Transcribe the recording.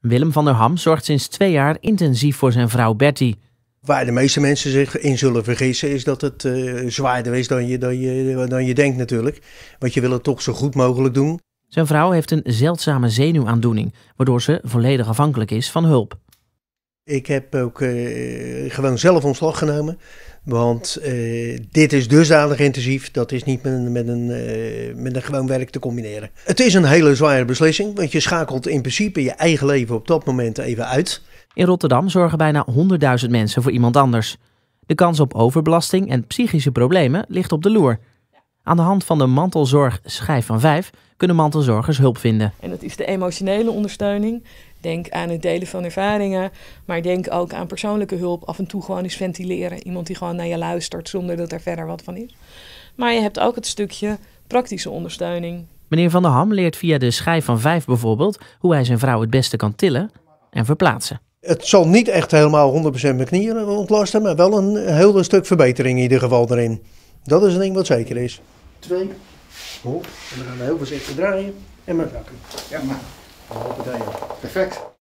Willem van der Ham zorgt sinds twee jaar intensief voor zijn vrouw Betty. Waar de meeste mensen zich in zullen vergissen is dat het eh, zwaarder is dan je, dan, je, dan je denkt natuurlijk. Want je wil het toch zo goed mogelijk doen. Zijn vrouw heeft een zeldzame zenuwaandoening, waardoor ze volledig afhankelijk is van hulp. Ik heb ook eh, gewoon zelf ontslag genomen. Want eh, dit is dusdanig intensief, dat is niet met, met een, eh, met een gewoon werk te combineren. Het is een hele zware beslissing, want je schakelt in principe je eigen leven op dat moment even uit. In Rotterdam zorgen bijna 100.000 mensen voor iemand anders. De kans op overbelasting en psychische problemen ligt op de loer. Aan de hand van de mantelzorg schijf van 5 kunnen mantelzorgers hulp vinden. En dat is de emotionele ondersteuning. Denk aan het delen van ervaringen, maar denk ook aan persoonlijke hulp. Af en toe gewoon eens ventileren. Iemand die gewoon naar je luistert zonder dat er verder wat van is. Maar je hebt ook het stukje praktische ondersteuning. Meneer Van der Ham leert via de schijf van 5 bijvoorbeeld hoe hij zijn vrouw het beste kan tillen en verplaatsen. Het zal niet echt helemaal 100% mijn knieën ontlasten, maar wel een heel stuk verbetering in ieder geval erin. Dat is een ding wat zeker is. Twee. Hop. En dan gaan we heel voorzichtig draaien en maar knakken. Ja, maar. Perfect.